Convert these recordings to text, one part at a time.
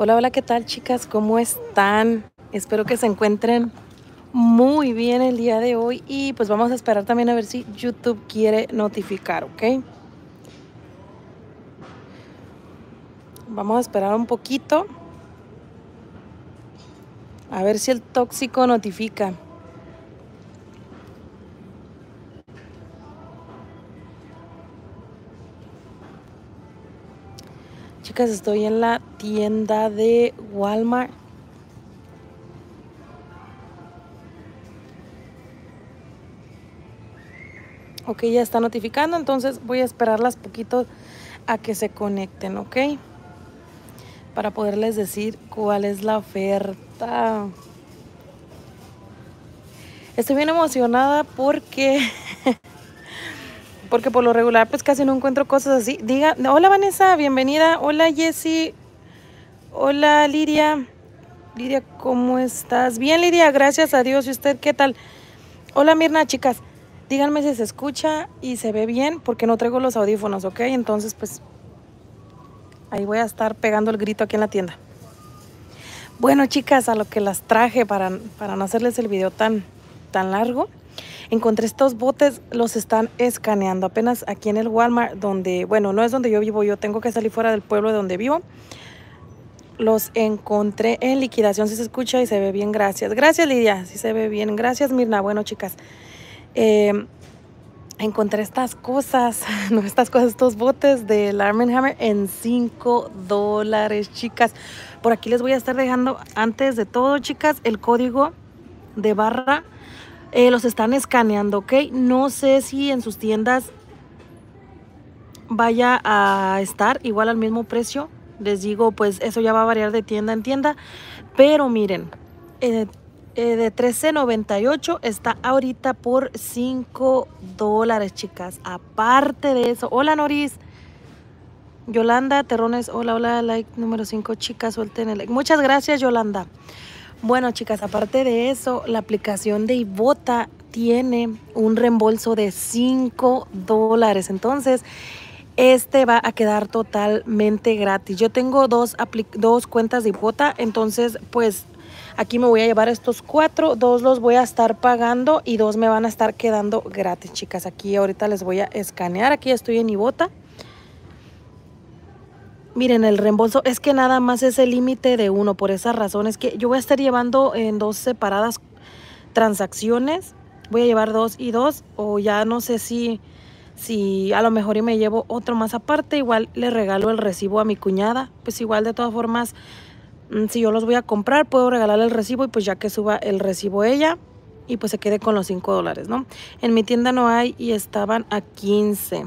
Hola, hola, ¿qué tal chicas? ¿Cómo están? Espero que se encuentren muy bien el día de hoy y pues vamos a esperar también a ver si YouTube quiere notificar, ¿ok? Vamos a esperar un poquito a ver si el tóxico notifica. estoy en la tienda de Walmart. Ok, ya está notificando, entonces voy a esperarlas poquito a que se conecten, ok. Para poderles decir cuál es la oferta. Estoy bien emocionada porque porque por lo regular pues casi no encuentro cosas así. Diga, hola Vanessa, bienvenida. Hola Jessy. Hola Lidia. Lidia, ¿cómo estás? Bien Lidia, gracias a Dios. ¿Y usted qué tal? Hola Mirna, chicas. Díganme si se escucha y se ve bien porque no traigo los audífonos, ¿ok? Entonces pues ahí voy a estar pegando el grito aquí en la tienda. Bueno chicas, a lo que las traje para, para no hacerles el video tan, tan largo. Encontré estos botes, los están escaneando apenas aquí en el Walmart, donde, bueno, no es donde yo vivo, yo tengo que salir fuera del pueblo de donde vivo. Los encontré en liquidación, si se escucha y se ve bien, gracias. Gracias Lidia, si se ve bien, gracias Mirna. Bueno chicas, eh, encontré estas cosas, no estas cosas, estos botes del Arm Hammer en 5 dólares, chicas. Por aquí les voy a estar dejando, antes de todo, chicas, el código de barra eh, los están escaneando, ¿ok? No sé si en sus tiendas vaya a estar igual al mismo precio. Les digo, pues eso ya va a variar de tienda en tienda. Pero miren, eh, eh, de 13.98 está ahorita por 5 dólares, chicas. Aparte de eso, hola Noris. Yolanda Terrones, hola, hola, like número 5, chicas, suelten el like. Muchas gracias, Yolanda. Bueno, chicas, aparte de eso, la aplicación de Ibota tiene un reembolso de 5 dólares. Entonces, este va a quedar totalmente gratis. Yo tengo dos, dos cuentas de Ibota, entonces, pues aquí me voy a llevar estos cuatro, dos los voy a estar pagando y dos me van a estar quedando gratis, chicas. Aquí ahorita les voy a escanear, aquí estoy en Ibota. Miren, el reembolso es que nada más es el límite de uno. Por esas razones que yo voy a estar llevando en dos separadas transacciones. Voy a llevar dos y dos. O ya no sé si, si a lo mejor y me llevo otro más aparte. Igual le regalo el recibo a mi cuñada. Pues igual de todas formas, mm, si yo los voy a comprar, puedo regalarle el recibo. Y pues ya que suba el recibo ella. Y pues se quede con los cinco dólares, ¿no? En mi tienda no hay y estaban a 15.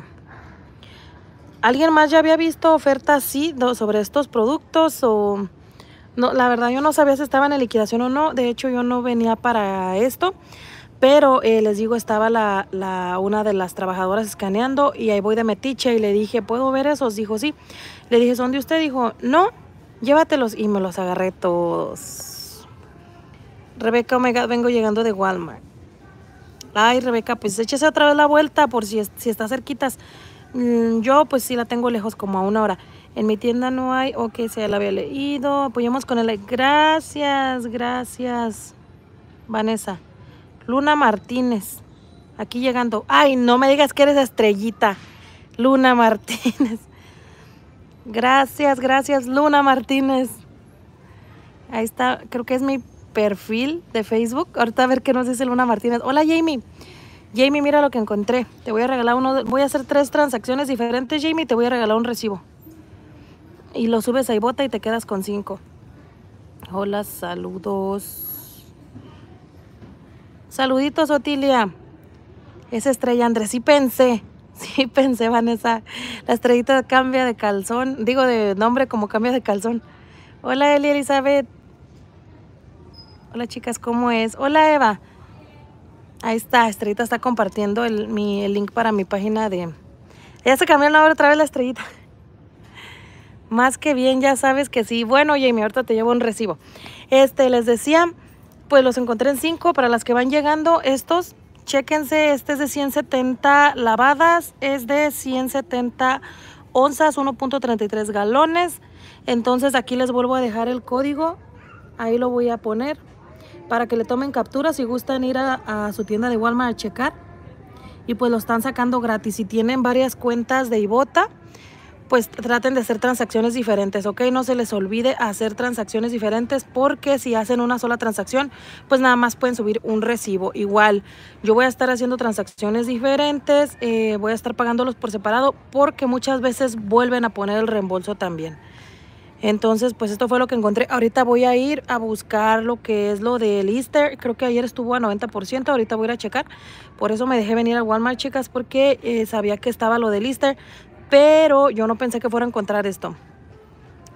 ¿Alguien más ya había visto ofertas así sobre estos productos o...? No, la verdad yo no sabía si estaban en liquidación o no. De hecho, yo no venía para esto. Pero eh, les digo, estaba la, una de las trabajadoras escaneando y ahí voy de metiche y le dije, ¿puedo ver esos? Dijo, sí. Le dije, ¿son de usted? Dijo, no, llévatelos. Y me los agarré todos. Rebeca Omega, vengo llegando de Walmart. Ay, Rebeca, pues échese otra vez la vuelta por si, si está cerquitas. Mm, yo pues sí la tengo lejos como a una hora. En mi tienda no hay. Ok, se la había leído. Apoyamos con el Gracias, gracias. Vanessa. Luna Martínez. Aquí llegando. Ay, no me digas que eres estrellita. Luna Martínez. Gracias, gracias, Luna Martínez. Ahí está, creo que es mi perfil de Facebook. Ahorita a ver qué nos dice Luna Martínez. Hola, Jamie. Jamie, mira lo que encontré. Te voy a regalar uno. voy a hacer tres transacciones diferentes, Jamie. Te voy a regalar un recibo. Y lo subes a bota y te quedas con cinco. Hola, saludos. Saluditos, Otilia. Es estrella, Andrés. Sí pensé. Sí pensé, Vanessa. La estrellita cambia de calzón. Digo, de nombre como cambia de calzón. Hola, Eli Elizabeth. Hola, chicas, ¿cómo es? Hola, Eva. Ahí está, Estrellita está compartiendo el, mi, link para mi página de... Ya se cambió el nombre otra vez la Estrellita. Más que bien, ya sabes que sí. Bueno, Jamie, ahorita te llevo un recibo. Este, les decía, pues los encontré en cinco. Para las que van llegando, estos, chéquense. Este es de 170 lavadas. Es de 170 onzas, 1.33 galones. Entonces aquí les vuelvo a dejar el código. Ahí lo voy a poner para que le tomen captura si gustan ir a, su tienda de Walmart a checar. Y pues lo están sacando gratis. Si tienen varias cuentas de Ibota, pues traten de hacer transacciones diferentes, ¿ok? No se les olvide hacer transacciones diferentes porque si hacen una sola transacción, pues nada más pueden subir un recibo. Igual, yo voy a estar haciendo transacciones diferentes, eh, voy a estar pagándolos por separado porque muchas veces vuelven a poner el reembolso también. Entonces, pues esto fue lo que encontré. Ahorita voy a ir a buscar lo que es lo del Easter. Creo que ayer estuvo a 90%. Ahorita voy a ir a checar. Por eso me dejé venir al Walmart, chicas, porque eh, sabía que estaba lo del Easter. Pero yo no pensé que fuera a encontrar esto.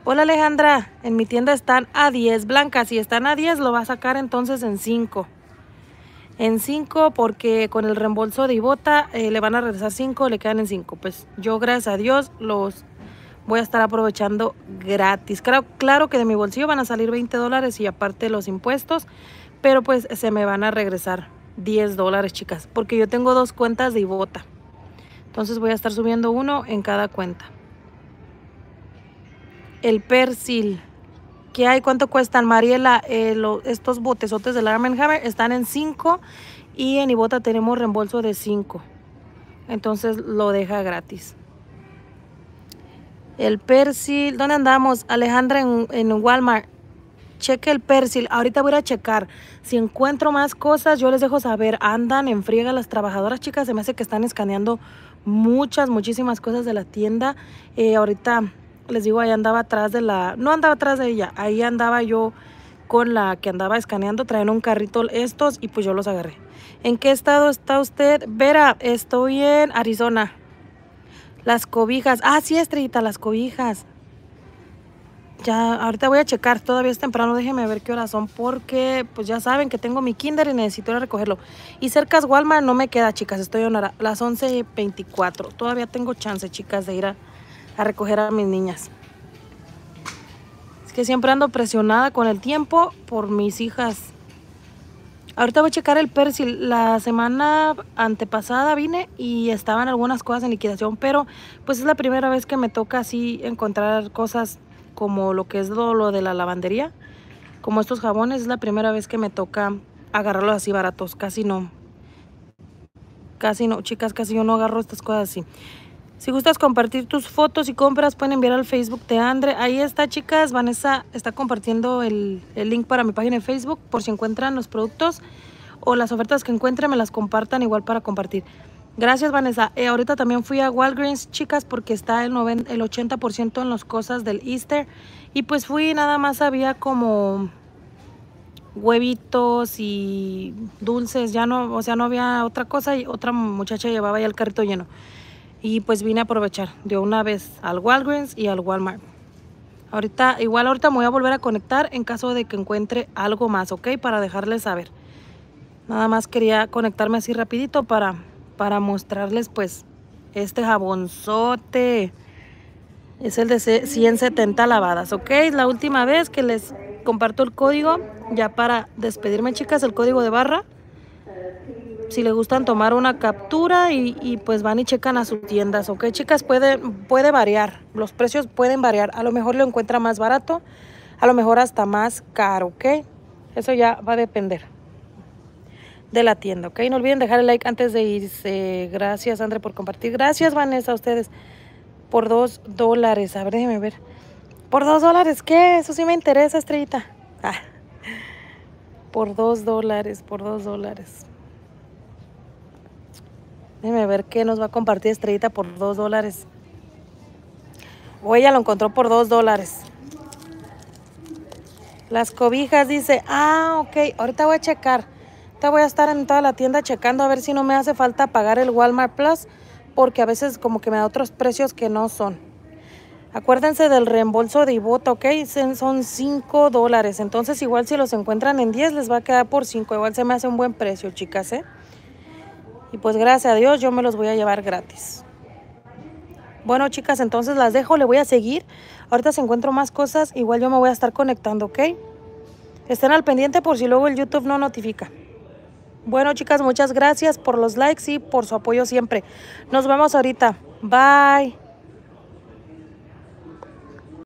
Hola Alejandra, en mi tienda están a 10 blancas. Si están a 10, lo va a sacar entonces en 5. En 5 porque con el reembolso de Ibota eh, le van a regresar 5, le quedan en 5. Pues yo, gracias a Dios, los voy a estar aprovechando gratis. Claro, claro que de mi bolsillo van a salir 20 dólares y aparte los impuestos, pero pues se me van a regresar 10 dólares, chicas, porque yo tengo dos cuentas de Ibota. Entonces voy a estar subiendo uno en cada cuenta. El persil. ¿Qué hay? ¿Cuánto cuestan, Mariela? Eh, estos botezotes del la Hammer están en 5 y en Ibota tenemos reembolso de 5. Entonces lo deja gratis. El persil. ¿Dónde andamos? Alejandra en, Walmart. Cheque el persil. Ahorita voy a checar. Si encuentro más cosas, yo les dejo saber. Andan en las trabajadoras, chicas. Se me hace que están escaneando muchas, muchísimas cosas de la tienda. Eh, ahorita les digo, ahí andaba atrás de la... No andaba atrás de ella. Ahí andaba yo con la que andaba escaneando, traen un carrito estos y pues yo los agarré. ¿En qué estado está usted? Vera, estoy en Arizona. Las cobijas. Ah, sí, Estrellita, las cobijas. Ya, ahorita voy a checar, todavía es temprano, déjenme ver qué horas son, porque pues ya saben que tengo mi kinder y necesito ir a recogerlo. Y cerca es Walmart no me queda, chicas, estoy a las 11.24. Todavía tengo chance, chicas, de ir a, a recoger a mis niñas. Es que siempre ando presionada con el tiempo por mis hijas. Ahorita voy a checar el persil. La semana antepasada vine y estaban algunas cosas en liquidación, pero pues es la primera vez que me toca así encontrar cosas como lo que es lo, lo de la lavandería. Como estos jabones, es la primera vez que me toca agarrarlos así baratos. Casi no. Casi no, chicas, casi yo no agarro estas cosas así. Si gustas compartir tus fotos y compras, pueden enviar al Facebook de Andre. Ahí está, chicas. Vanessa está compartiendo el, link para mi página de Facebook por si encuentran los productos o las ofertas que encuentren, me las compartan igual para compartir. Gracias, Vanessa. Eh, ahorita también fui a Walgreens, chicas, porque está el, 90, el 80% en las cosas del Easter. Y pues fui, nada más había como huevitos y dulces, ya no, o sea, no había otra cosa y otra muchacha llevaba ya el carrito lleno y pues vine a aprovechar de una vez al Walgreens y al Walmart. Ahorita, igual ahorita me voy a volver a conectar en caso de que encuentre algo más, ¿ok? Para dejarles saber. Nada más quería conectarme así rapidito para, para mostrarles pues este jabonzote. Es el de 170 lavadas, ¿ok? La última vez que les comparto el código, ya para despedirme chicas, el código de barra si le gustan tomar una captura y, pues van y checan a sus tiendas, ¿ok? Chicas, puede, puede variar, los precios pueden variar, a lo mejor lo encuentra más barato, a lo mejor hasta más caro, ¿ok? Eso ya va a depender de la tienda, ¿ok? No olviden dejar el like antes de irse. Gracias, André, por compartir. Gracias, Vanessa, a ustedes por dos dólares. A ver, déjenme ver. ¿Por dos dólares qué? Eso sí me interesa, estrellita. Ah. Por dos dólares, por dos dólares. Déjenme ver qué nos va a compartir Estrellita por 2 dólares. O ella lo encontró por 2 dólares. Las cobijas dice, ah, ok, ahorita voy a checar. Ahorita voy a estar en toda la tienda checando a ver si no me hace falta pagar el Walmart Plus. Porque a veces como que me da otros precios que no son. Acuérdense del reembolso de Ibota, ¿ok? Son 5 dólares. Entonces igual si los encuentran en 10 les va a quedar por 5. Igual se me hace un buen precio, chicas, ¿eh? Y pues gracias a Dios yo me los voy a llevar gratis. Bueno, chicas, entonces las dejo, le voy a seguir. Ahorita si encuentro más cosas, igual yo me voy a estar conectando, ¿ok? Estén al pendiente por si luego el YouTube no notifica. Bueno, chicas, muchas gracias por los likes y por su apoyo siempre. Nos vemos ahorita. Bye.